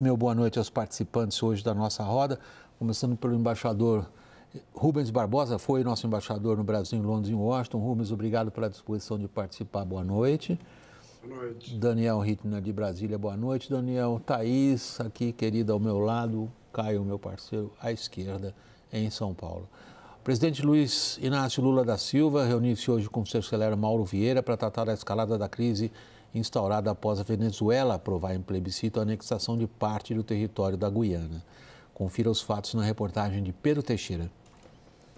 Meu boa noite aos participantes hoje da nossa roda, começando pelo embaixador Rubens Barbosa, foi nosso embaixador no Brasil, em Londres e em Washington. Rubens, obrigado pela disposição de participar. Boa noite. Boa noite. Daniel Ritner de Brasília, boa noite. Daniel Thaís, aqui querida ao meu lado, Caio, meu parceiro, à esquerda, em São Paulo. presidente Luiz Inácio Lula da Silva reuniu-se hoje com o chanceler Mauro Vieira para tratar da escalada da crise instaurada após a Venezuela aprovar em plebiscito a anexação de parte do território da Guiana. Confira os fatos na reportagem de Pedro Teixeira.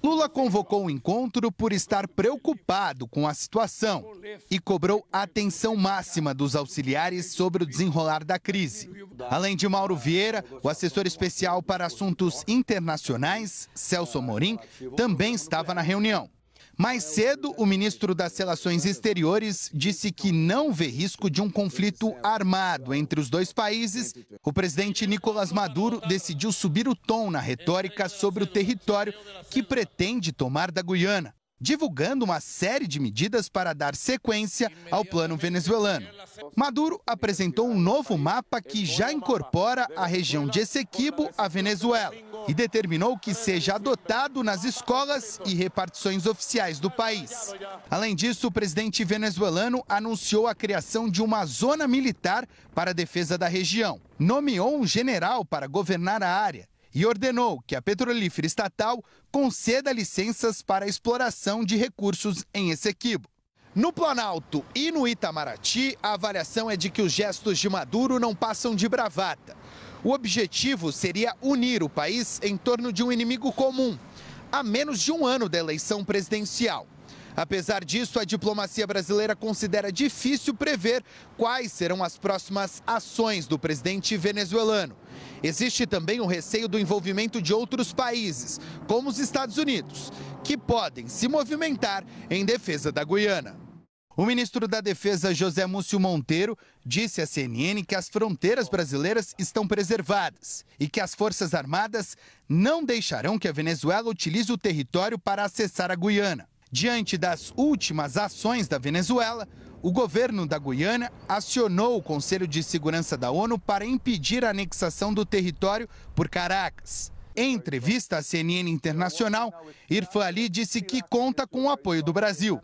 Lula convocou o encontro por estar preocupado com a situação e cobrou atenção máxima dos auxiliares sobre o desenrolar da crise. Além de Mauro Vieira, o assessor especial para assuntos internacionais, Celso Morim, também estava na reunião. Mais cedo, o ministro das Relações Exteriores disse que não vê risco de um conflito armado entre os dois países. O presidente Nicolás Maduro decidiu subir o tom na retórica sobre o território que pretende tomar da Guiana divulgando uma série de medidas para dar sequência ao plano venezuelano. Maduro apresentou um novo mapa que já incorpora a região de Essequibo à Venezuela e determinou que seja adotado nas escolas e repartições oficiais do país. Além disso, o presidente venezuelano anunciou a criação de uma zona militar para a defesa da região. Nomeou um general para governar a área e ordenou que a petrolífera estatal conceda licenças para exploração de recursos em Essequibo. No Planalto e no Itamaraty, a avaliação é de que os gestos de Maduro não passam de bravata. O objetivo seria unir o país em torno de um inimigo comum, a menos de um ano da eleição presidencial. Apesar disso, a diplomacia brasileira considera difícil prever quais serão as próximas ações do presidente venezuelano. Existe também o receio do envolvimento de outros países, como os Estados Unidos, que podem se movimentar em defesa da Guiana. O ministro da Defesa, José Múcio Monteiro, disse à CNN que as fronteiras brasileiras estão preservadas e que as Forças Armadas não deixarão que a Venezuela utilize o território para acessar a Guiana. Diante das últimas ações da Venezuela, o governo da Guiana acionou o Conselho de Segurança da ONU para impedir a anexação do território por Caracas. Em entrevista à CNN Internacional, Irfan Ali disse que conta com o apoio do Brasil.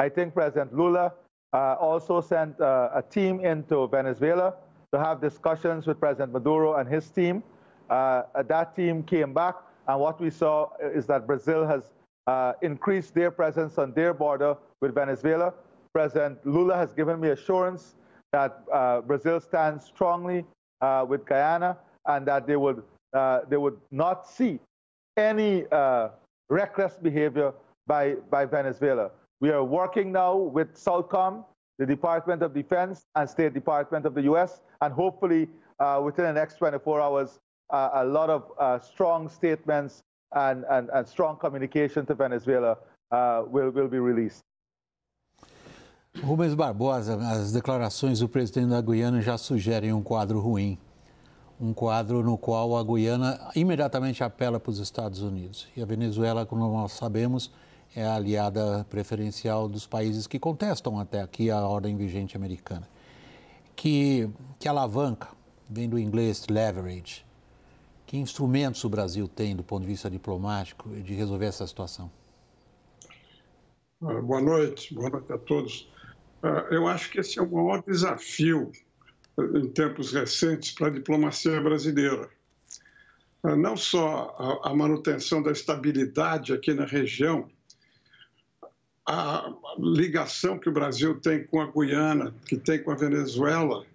I think President Lula uh, also sent uh, a team into Venezuela to have discussions with President Maduro and his team. Uh, that team came back, and what we saw is that Brazil has uh, increased their presence on their border with Venezuela. President Lula has given me assurance that uh, Brazil stands strongly uh, with Guyana and that they would, uh, they would not see any uh, reckless behavior by, by Venezuela. We are working now with SOUTHCOM, the Department of Defense, and State Department of the US, and hopefully uh, within the next 24 hours, uh, a lot of strong statements and, and, and strong communication to Venezuela will, will be released. Rubens Barbosa, as declarações do presidente da Guiana já sugerem um quadro ruim. Um quadro no qual a Guiana imediatamente apela para os Estados Unidos. E a Venezuela, como nós sabemos, é a aliada preferencial dos países que contestam até aqui a ordem vigente americana. Que, que alavanca, vem do inglês leverage, que instrumentos o Brasil tem do ponto de vista diplomático de resolver essa situação? Ah, boa noite, boa noite a todos. Ah, eu acho que esse é o maior desafio eh, em tempos recentes para a diplomacia brasileira. Ah, não só a manutenção da estabilidade aqui na região, a ligação que o Brasil tem com a Guiana, que tem com a Venezuela,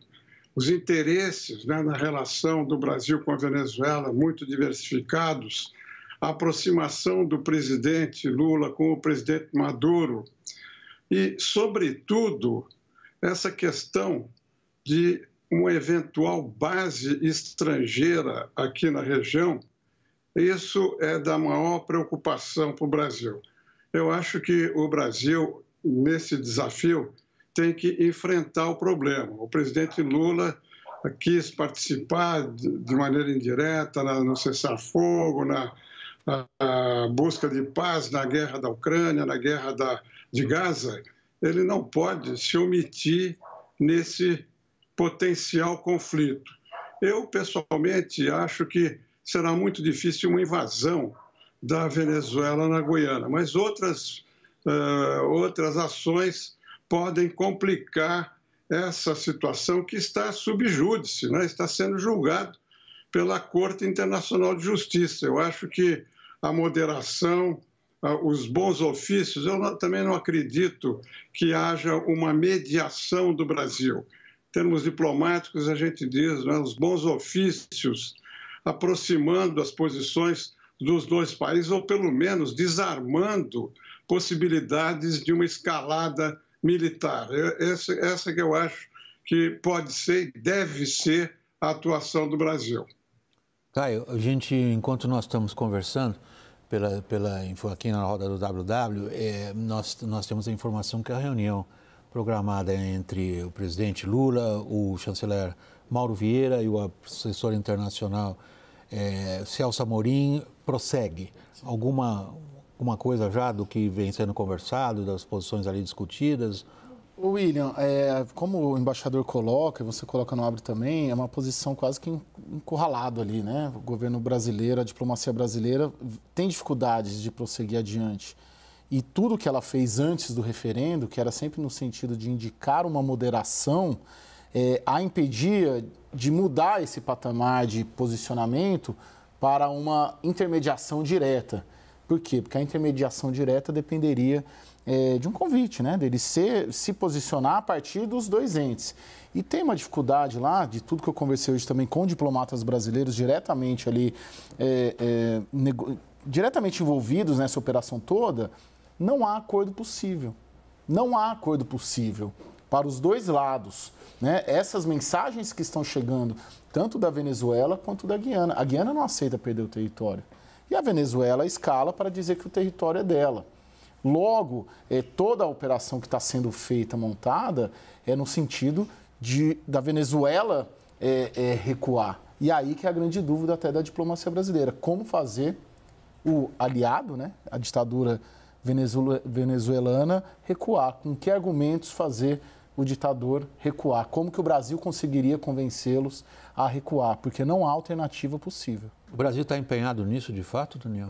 os interesses né, na relação do Brasil com a Venezuela, muito diversificados, a aproximação do presidente Lula com o presidente Maduro, e, sobretudo, essa questão de uma eventual base estrangeira aqui na região, isso é da maior preocupação para o Brasil. Eu acho que o Brasil, nesse desafio, tem que enfrentar o problema. O presidente Lula quis participar de maneira indireta no cessar-fogo, na, busca de paz na guerra da Ucrânia, na guerra da, de Gaza, ele não pode se omitir nesse potencial conflito. Eu, pessoalmente, acho que será muito difícil uma invasão da Venezuela na Guiana, mas outras, uh, outras ações podem complicar essa situação que está subjúdice, né? está sendo julgado pela Corte Internacional de Justiça. Eu acho que a moderação, ah, os bons ofícios, eu também não acredito que haja uma mediação do Brasil. Em termos diplomáticos, a gente diz né, os bons ofícios aproximando as posições dos dois países, ou pelo menos desarmando possibilidades de uma escalada militar. Essa, essa que eu acho que pode ser e deve ser a atuação do Brasil. Caio, a gente, enquanto nós estamos conversando, pela, pela, aqui na roda do WW, é, nós, nós temos a informação que a reunião programada entre o presidente Lula, o chanceler Mauro Vieira e o assessor internacional é, Celso Amorim prossegue. Alguma, alguma coisa já do que vem sendo conversado, das posições ali discutidas? William, é, como o embaixador coloca, você coloca no Abre também, é uma posição quase que encurralada ali, né? O governo brasileiro, a diplomacia brasileira tem dificuldades de prosseguir adiante. E tudo que ela fez antes do referendo, que era sempre no sentido de indicar uma moderação, é, a impedia de mudar esse patamar de posicionamento para uma intermediação direta. Por quê? Porque a intermediação direta dependeria é, de um convite, né? Dele ser, se posicionar a partir dos dois entes. E tem uma dificuldade lá, de tudo que eu conversei hoje também com diplomatas brasileiros diretamente ali, é, é, nego... diretamente envolvidos nessa operação toda, não há acordo possível. Não há acordo possível para os dois lados. Né? Essas mensagens que estão chegando, tanto da Venezuela quanto da Guiana. A Guiana não aceita perder o território e a Venezuela escala para dizer que o território é dela. Logo, é, toda a operação que está sendo feita, montada, é no sentido de, da Venezuela é, é, recuar. E aí que é a grande dúvida até da diplomacia brasileira. Como fazer o aliado, né, a ditadura venezuelana, recuar? Com que argumentos fazer o ditador recuar. Como que o Brasil conseguiria convencê-los a recuar? Porque não há alternativa possível. O Brasil está empenhado nisso de fato, Daniel?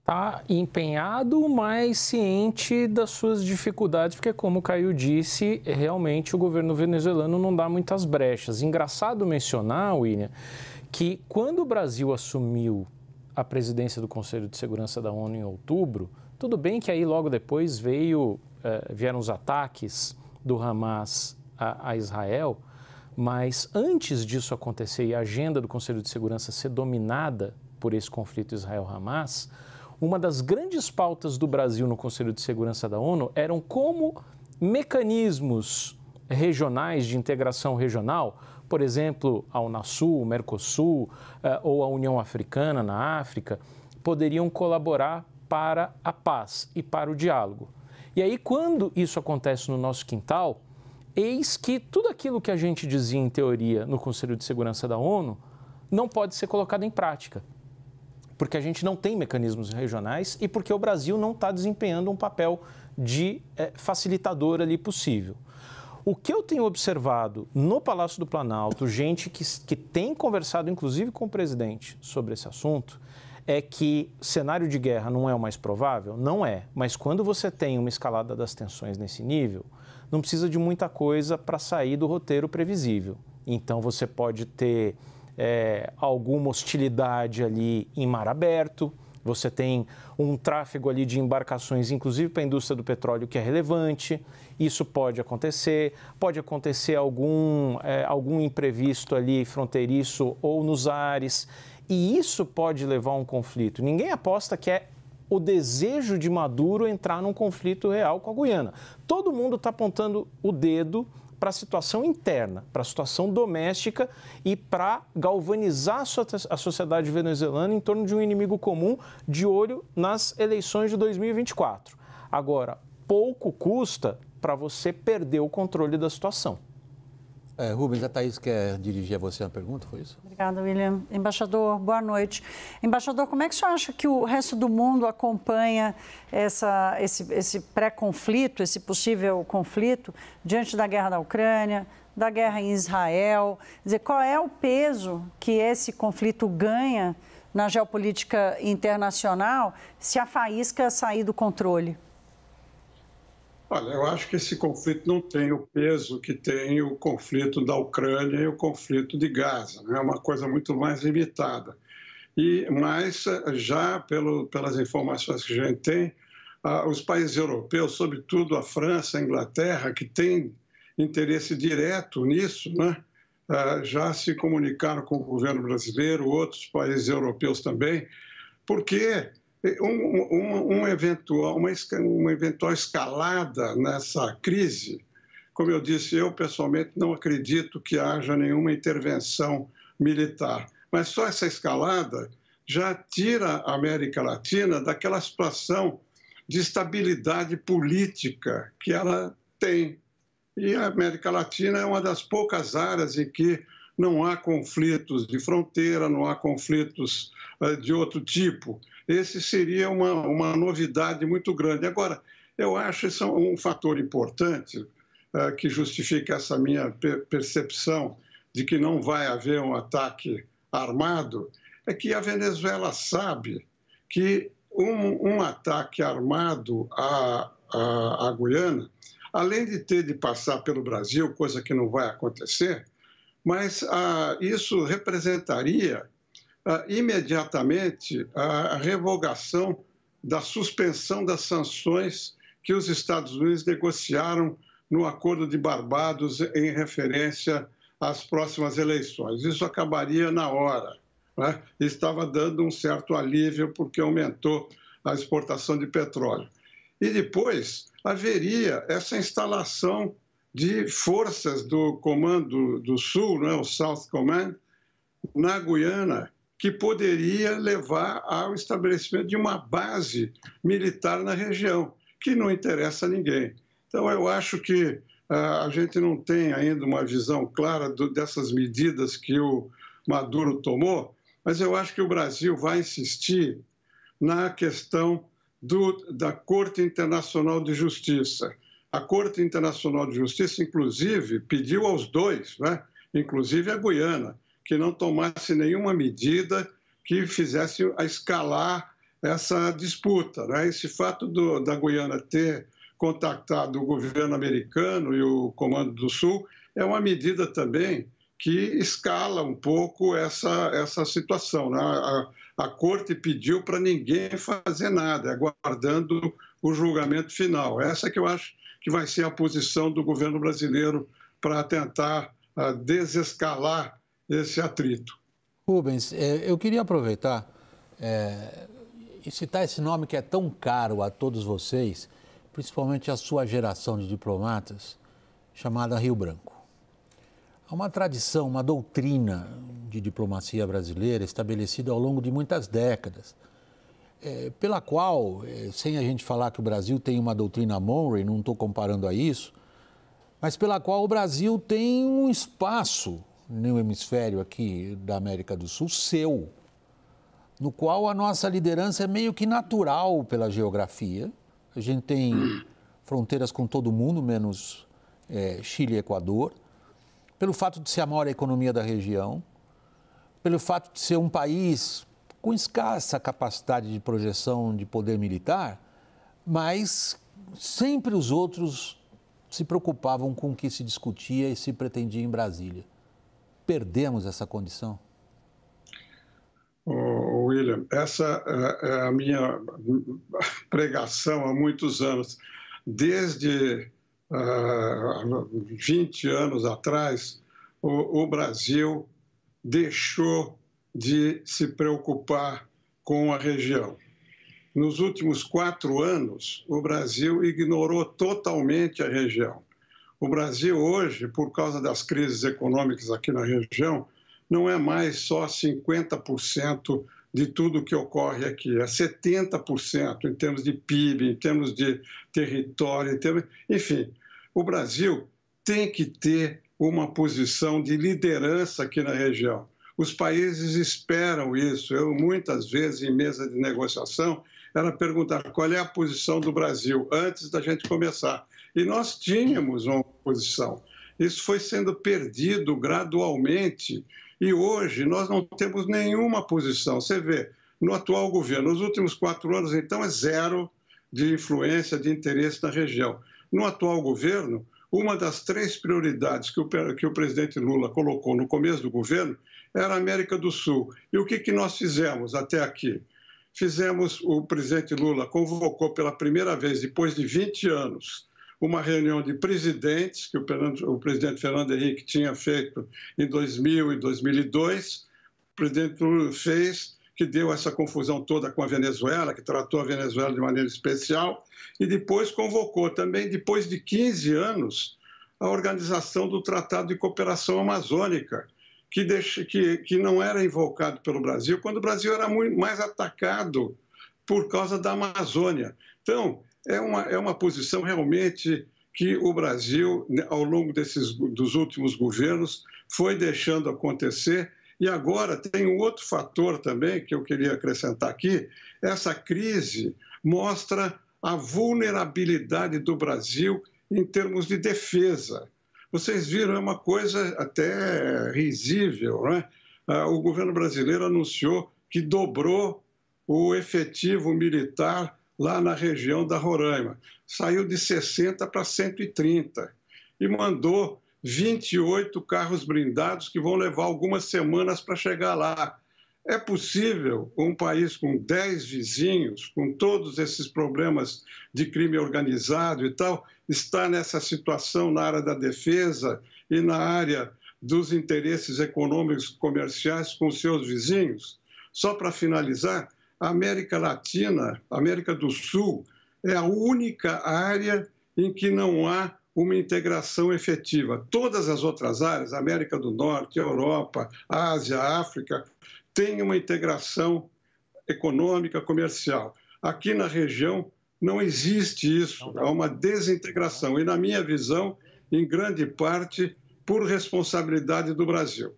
Está empenhado, mas ciente das suas dificuldades, porque, como o Caio disse, realmente o governo venezuelano não dá muitas brechas. Engraçado mencionar, William, que quando o Brasil assumiu a presidência do Conselho de Segurança da ONU em outubro, tudo bem que aí logo depois veio eh, vieram os ataques do Hamas a, a Israel, mas antes disso acontecer e a agenda do Conselho de Segurança ser dominada por esse conflito Israel-Hamas, uma das grandes pautas do Brasil no Conselho de Segurança da ONU eram como mecanismos regionais de integração regional, por exemplo, a Unasul, o Mercosul eh, ou a União Africana na África, poderiam colaborar para a paz e para o diálogo. E aí, quando isso acontece no nosso quintal, eis que tudo aquilo que a gente dizia em teoria no Conselho de Segurança da ONU não pode ser colocado em prática, porque a gente não tem mecanismos regionais e porque o Brasil não está desempenhando um papel de é, facilitador ali possível. O que eu tenho observado no Palácio do Planalto, gente que, que tem conversado inclusive com o presidente sobre esse assunto, é que cenário de guerra não é o mais provável? Não é. Mas quando você tem uma escalada das tensões nesse nível, não precisa de muita coisa para sair do roteiro previsível. Então você pode ter é, alguma hostilidade ali em mar aberto. Você tem um tráfego ali de embarcações, inclusive para a indústria do petróleo, que é relevante. Isso pode acontecer. Pode acontecer algum, é, algum imprevisto ali fronteiriço ou nos ares. E isso pode levar a um conflito. Ninguém aposta que é o desejo de Maduro entrar num conflito real com a Guiana. Todo mundo está apontando o dedo para a situação interna, para a situação doméstica e para galvanizar a sociedade venezuelana em torno de um inimigo comum de olho nas eleições de 2024. Agora, pouco custa para você perder o controle da situação. É, Rubens, a Thaís quer dirigir a você uma pergunta, foi isso? Obrigada, William. Embaixador, boa noite. Embaixador, como é que o senhor acha que o resto do mundo acompanha essa, esse, esse pré-conflito, esse possível conflito, diante da guerra da Ucrânia, da guerra em Israel? Quer dizer, qual é o peso que esse conflito ganha na geopolítica internacional se a faísca sair do controle? Olha, eu acho que esse conflito não tem o peso que tem o conflito da Ucrânia e o conflito de Gaza. Né? É uma coisa muito mais limitada. E, mas, já pelo, pelas informações que a gente tem, ah, os países europeus, sobretudo a França, a Inglaterra, que têm interesse direto nisso, né? Ah, já se comunicaram com o governo brasileiro, outros países europeus também, porque um, um, um eventual, uma, uma eventual escalada nessa crise, como eu disse, eu pessoalmente não acredito que haja nenhuma intervenção militar. Mas só essa escalada já tira a América Latina daquela situação de estabilidade política que ela tem. E a América Latina é uma das poucas áreas em que não há conflitos de fronteira, não há conflitos eh, de outro tipo esse seria uma, uma novidade muito grande. Agora, eu acho isso um fator importante uh, que justifica essa minha percepção de que não vai haver um ataque armado, é que a Venezuela sabe que um, um ataque armado à, à, à Guiana, além de ter de passar pelo Brasil, coisa que não vai acontecer, mas ah, isso representaria ah, imediatamente a revogação da suspensão das sanções que os Estados Unidos negociaram no Acordo de Barbados em referência às próximas eleições. Isso acabaria na hora. Né? Estava dando um certo alívio porque aumentou a exportação de petróleo. E depois haveria essa instalação de forças do Comando do Sul, né, o South Command, na Guiana, que poderia levar ao estabelecimento de uma base militar na região, que não interessa a ninguém. Então, eu acho que ah, a gente não tem ainda uma visão clara dessas medidas que o Maduro tomou, mas eu acho que o Brasil vai insistir na questão do, da Corte Internacional de Justiça. A Corte Internacional de Justiça, inclusive, pediu aos dois, né? inclusive a Guiana, que não tomasse nenhuma medida que fizesse escalar essa disputa. Né? Esse fato do, da Guiana ter contactado o governo americano e o Comando do Sul é uma medida também que escala um pouco essa, essa situação. Né? A, a corte pediu para ninguém fazer nada, aguardando o julgamento final. Essa que eu acho que vai ser a posição do governo brasileiro para tentar ah, desescalar esse atrito. Rubens, é, eu queria aproveitar é, e citar esse nome que é tão caro a todos vocês, principalmente a sua geração de diplomatas, chamada Rio Branco. Há uma tradição, uma doutrina de diplomacia brasileira estabelecida ao longo de muitas décadas, é, pela qual, é, sem a gente falar que o Brasil tem uma doutrina Monroe, não estou comparando a isso, mas pela qual o Brasil tem um espaço no hemisfério aqui da América do Sul, seu, no qual a nossa liderança é meio que natural pela geografia. A gente tem fronteiras com todo mundo, menos é, Chile e Equador, pelo fato de ser a maior economia da região, pelo fato de ser um país com escassa capacidade de projeção de poder militar, mas sempre os outros se preocupavam com o que se discutia e se pretendia em Brasília perdemos essa condição? Oh, William, essa é, é a minha pregação há muitos anos. Desde uh, ah, 20 anos atrás, o, o Brasil deixou de se preocupar com a região. Nos últimos quatro anos, o Brasil ignorou totalmente a região. O Brasil hoje, por causa das crises econômicas aqui na região, não é mais só 50% de tudo que ocorre aqui, é 70% em termos de PIB, em termos de território, em termos... enfim. O Brasil tem que ter uma posição de liderança aqui na região. Os países esperam isso. Eu, muitas vezes, em mesa de negociação, era perguntar qual é a posição do Brasil antes da gente começar. E nós tínhamos uma oposição. Isso foi sendo perdido gradualmente e hoje nós não temos nenhuma posição. Você vê, no atual governo, nos últimos quatro anos, então, é zero de influência, de interesse na região. No atual governo, uma das três prioridades que o, que o presidente Lula colocou no começo do governo era a América do Sul. E o que, que nós fizemos até aqui? Fizemos, o presidente Lula convocou pela primeira vez, depois de 20 anos, uma reunião de presidentes que o, presidente Fernando Henrique tinha feito em 2000 e 2002. O presidente Lula fez, que deu essa confusão toda com a Venezuela, que tratou a Venezuela de maneira especial, e depois convocou também, depois de 15 anos, a organização do Tratado de Cooperação Amazônica, que, deixe, que, que não era invocado pelo Brasil, quando o Brasil era muito mais atacado por causa da Amazônia. Então, é uma, é uma posição realmente que o Brasil, né, ao longo desses, dos últimos governos, foi deixando acontecer. E agora tem um outro fator também que eu queria acrescentar aqui: essa crise mostra a vulnerabilidade do Brasil em termos de defesa. Vocês viram, é uma coisa até risível, né? O governo brasileiro anunciou que dobrou o efetivo militar lá na região da Roraima. Saiu de 60 para 130 e mandou 28 carros blindados que vão levar algumas semanas para chegar lá. É possível um país com 10 vizinhos, com todos esses problemas de crime organizado e tal, estar nessa situação na área da defesa e na área dos interesses econômicos comerciais com seus vizinhos? Só para finalizar, a América Latina, a América do Sul, é a única área em que não há uma integração efetiva. Todas as outras áreas, América do Norte, Europa, Ásia, África, têm uma integração econômica, comercial. Aqui na região não existe isso, há uma desintegração. E, na minha visão, em grande parte, por responsabilidade do Brasil.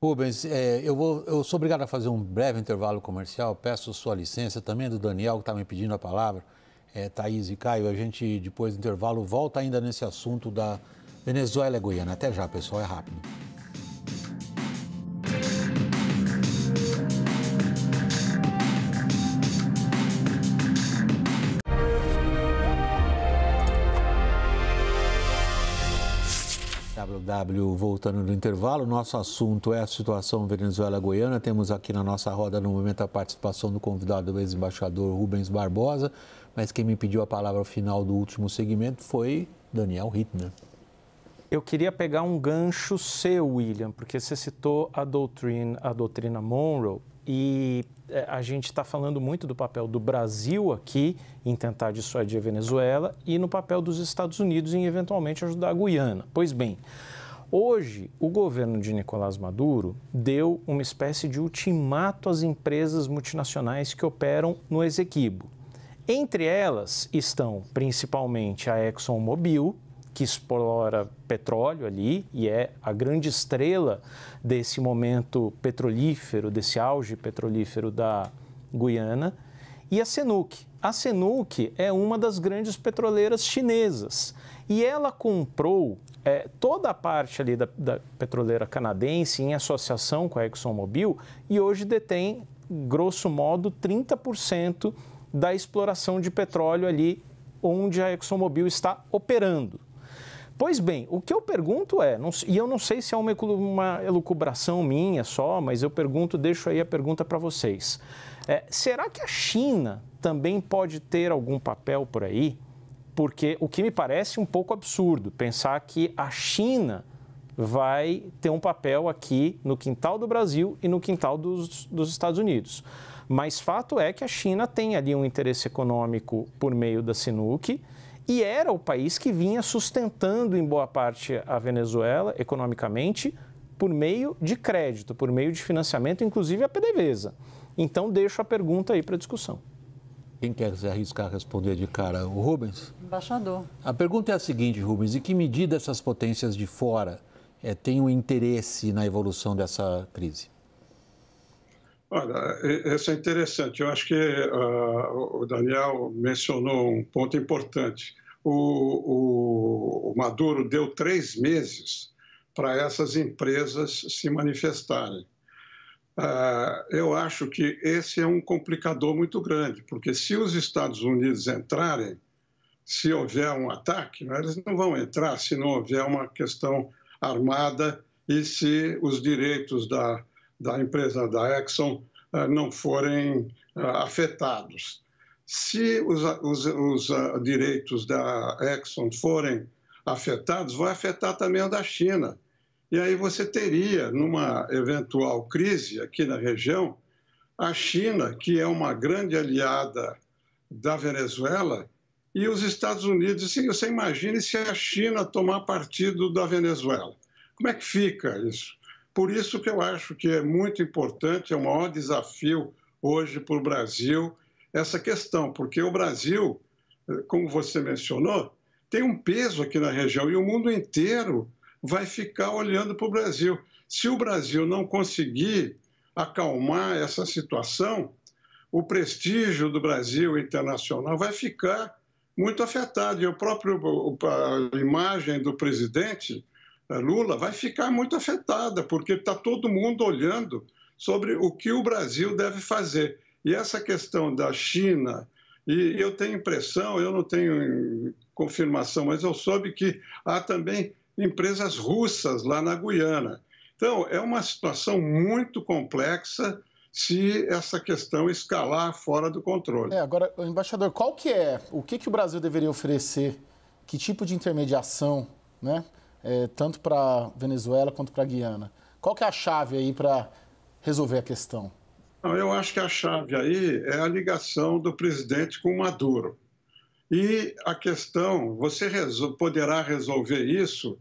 Rubens, é, eu, vou, eu sou obrigado a fazer um breve intervalo comercial, peço sua licença, também do Daniel, que está me pedindo a palavra, é, Thaís e Caio. A gente, depois do intervalo, volta ainda nesse assunto da Venezuela e Goiânia. Até já, pessoal, é rápido. DW voltando no intervalo. Nosso assunto é a situação Venezuela-Goiânia. Temos aqui na nossa roda no momento a participação do convidado, o ex-embaixador Rubens Barbosa. Mas quem me pediu a palavra final do último segmento foi Daniel Hittner. Eu queria pegar um gancho seu, William, porque você citou a doutrina, a doutrina Monroe e eh, a gente está falando muito do papel do Brasil aqui em tentar dissuadir a Venezuela e no papel dos Estados Unidos em eventualmente ajudar a Guiana. Pois bem, Hoje, o governo de Nicolás Maduro deu uma espécie de ultimato às empresas multinacionais que operam no Exequibo. Entre elas estão principalmente a ExxonMobil, que explora petróleo ali e é a grande estrela desse momento petrolífero, desse auge petrolífero da Guiana, e a Senuc. A Senuc é uma das grandes petroleiras chinesas e ela comprou é, toda a parte ali da, da petroleira canadense em associação com a ExxonMobil e hoje detém, grosso modo, 30% da exploração de petróleo ali onde a ExxonMobil está operando. Pois bem, o que eu pergunto é, não, e eu não sei se é uma, uma elucubração minha só, mas eu pergunto, deixo aí a pergunta para vocês. É, será que a China também pode ter algum papel por aí? porque o que me parece um pouco absurdo pensar que a China vai ter um papel aqui no quintal do Brasil e no quintal dos, dos Estados Unidos. Mas fato é que a China tem ali um interesse econômico por meio da Sinuc e era o país que vinha sustentando em boa parte a Venezuela economicamente por meio de crédito, por meio de financiamento, inclusive a PDVSA. Então deixo a pergunta aí para discussão. Quem quer se arriscar a responder de cara? O Rubens? Embaixador. A pergunta é a seguinte, Rubens: em que medida essas potências de fora é, têm um interesse na evolução dessa crise? Olha, isso é interessante. Eu acho que uh, o Daniel mencionou um ponto importante. O, o, o Maduro deu três meses para essas empresas se manifestarem. Ah, eu acho que esse é um complicador muito grande, porque se os Estados Unidos entrarem, se houver um ataque, né, eles não vão entrar se não houver uma questão armada e se os direitos da, da empresa da Exxon ah, não forem ah, afetados. Se os, os, os direitos da Exxon forem afetados, vai afetar também o da China e aí você teria, numa eventual crise aqui na região, a China, que é uma grande aliada da Venezuela, e os Estados Unidos. Assim, você imagine se a China tomar partido da Venezuela. Como é que fica isso? Por isso que eu acho que é muito importante, é o maior desafio hoje para o Brasil essa questão, porque o Brasil, eh, como você mencionou, tem um peso aqui na região e o mundo inteiro vai ficar olhando para o Brasil. Se o Brasil não conseguir acalmar essa situação, o prestígio do Brasil internacional vai ficar muito afetado. E o próprio, a imagem do presidente eh, Lula vai ficar muito afetada, porque está todo mundo olhando sobre o que o Brasil deve fazer. E essa questão da China, e eu tenho impressão, eu não tenho confirmação, mas eu soube que há também empresas russas lá na Guiana. Então, é uma situação muito complexa se essa questão escalar fora do controle. É, agora, embaixador, qual que é, o que, que o Brasil deveria oferecer, que tipo de intermediação, né, é, tanto para Venezuela quanto para Guiana? Qual que é a chave aí para resolver a questão? Não, eu acho que a chave aí é a ligação do presidente com Maduro. E a questão, você resol poderá resolver isso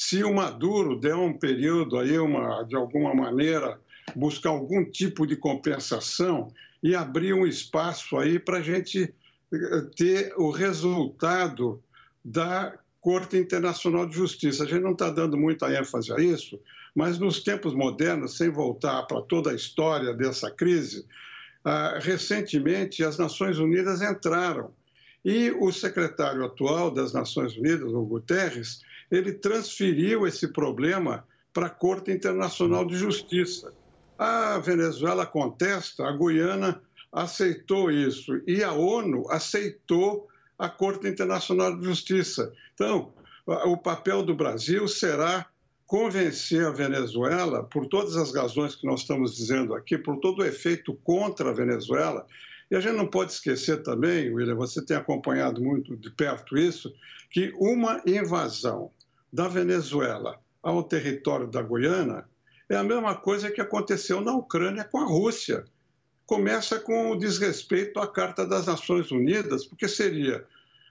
se o Maduro der um período aí, uma, de alguma maneira, buscar algum tipo de compensação e abrir um espaço aí para a gente eh, ter o resultado da Corte Internacional de Justiça. A gente não está dando muita ênfase a isso, mas nos tempos modernos, sem voltar para toda a história dessa crise, ah, recentemente as Nações Unidas entraram e o secretário atual das Nações Unidas, o Guterres, ele transferiu esse problema para a Corte Internacional de Justiça. A Venezuela contesta, a Guiana aceitou isso e a ONU aceitou a Corte Internacional de Justiça. Então, o papel do Brasil será convencer a Venezuela, por todas as razões que nós estamos dizendo aqui, por todo o efeito contra a Venezuela, e a gente não pode esquecer também, William, você tem acompanhado muito de perto isso, que uma invasão da Venezuela ao território da Guiana é a mesma coisa que aconteceu na Ucrânia com a Rússia. Começa com o desrespeito à Carta das Nações Unidas, porque seria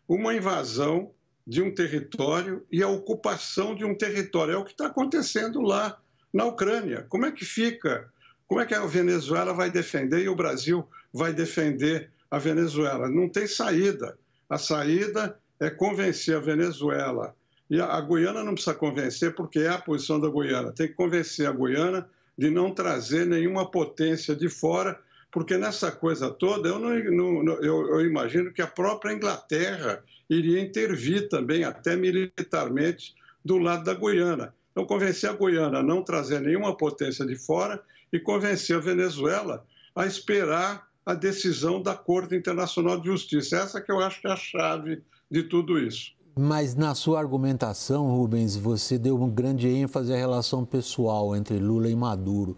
uma invasão de um território e a ocupação de um território. É o que está acontecendo lá na Ucrânia. Como é que fica? Como é que a Venezuela vai defender e o Brasil vai defender a Venezuela? Não tem saída. A saída é convencer a Venezuela e a, Guiana não precisa convencer, porque é a posição da Guiana. Tem que convencer a Guiana de não trazer nenhuma potência de fora, porque nessa coisa toda eu, não, não eu, eu imagino que a própria Inglaterra iria intervir também, até militarmente, do lado da Guiana. Então, convencer a Guiana a não trazer nenhuma potência de fora e convencer a Venezuela a esperar a decisão da Corte Internacional de Justiça. Essa que eu acho que é a chave de tudo isso. Mas na sua argumentação, Rubens, você deu um grande ênfase à relação pessoal entre Lula e Maduro.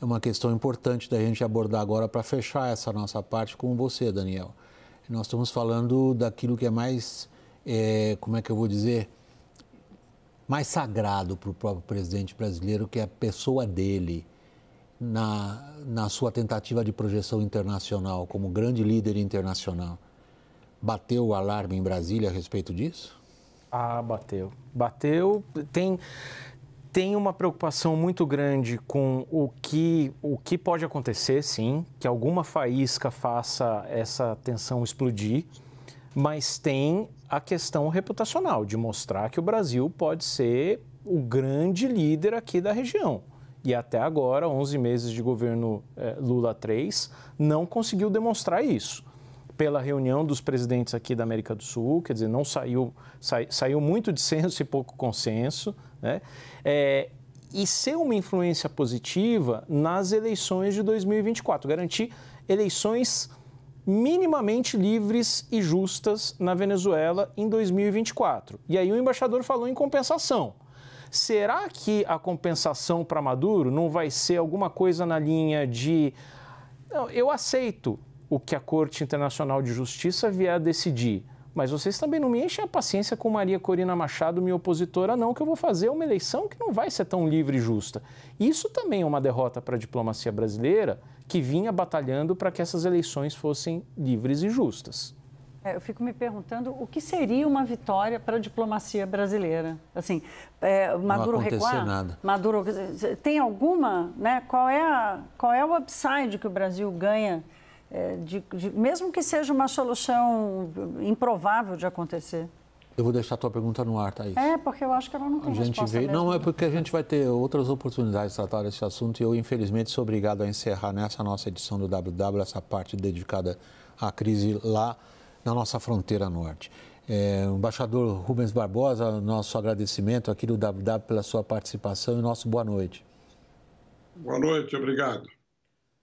É uma questão importante da gente abordar agora para fechar essa nossa parte com você, Daniel. Nós estamos falando daquilo que é mais, é, como é que eu vou dizer, mais sagrado para o próprio presidente brasileiro, que é a pessoa dele, na, na sua tentativa de projeção internacional, como grande líder internacional. Bateu o alarme em Brasília a respeito disso? Ah, bateu. Bateu. Tem, tem uma preocupação muito grande com o que, o que pode acontecer, sim, que alguma faísca faça essa tensão explodir, mas tem a questão reputacional de mostrar que o Brasil pode ser o grande líder aqui da região. E até agora, 11 meses de governo eh, Lula 3, não conseguiu demonstrar isso pela reunião dos presidentes aqui da América do Sul, quer dizer, não saiu, saiu muito dissenso e pouco consenso, né? É, e ser uma influência positiva nas eleições de 2024, garantir eleições minimamente livres e justas na Venezuela em 2024. E aí o embaixador falou em compensação. Será que a compensação para Maduro não vai ser alguma coisa na linha de não, eu aceito o que a Corte Internacional de Justiça vier a decidir. Mas vocês também não me enchem a paciência com Maria Corina Machado, minha opositora, não, que eu vou fazer uma eleição que não vai ser tão livre e justa. Isso também é uma derrota para a diplomacia brasileira, que vinha batalhando para que essas eleições fossem livres e justas. É, eu fico me perguntando o que seria uma vitória para a diplomacia brasileira. Assim, é, Maduro recuar? Nada. Maduro tem alguma, né? Qual é a, qual é o upside que o Brasil ganha? É, de, de, mesmo que seja uma solução improvável de acontecer? Eu vou deixar a tua pergunta no ar, Thaís. É, porque eu acho que ela não tem a gente resposta vê... Não, é né? porque a gente vai ter outras oportunidades de tratar esse assunto e eu, infelizmente, sou obrigado a encerrar nessa nossa edição do WW, essa parte dedicada à crise lá na nossa fronteira norte. É, embaixador Rubens Barbosa, nosso agradecimento aqui do WW pela sua participação e nosso boa noite. Boa noite, obrigado.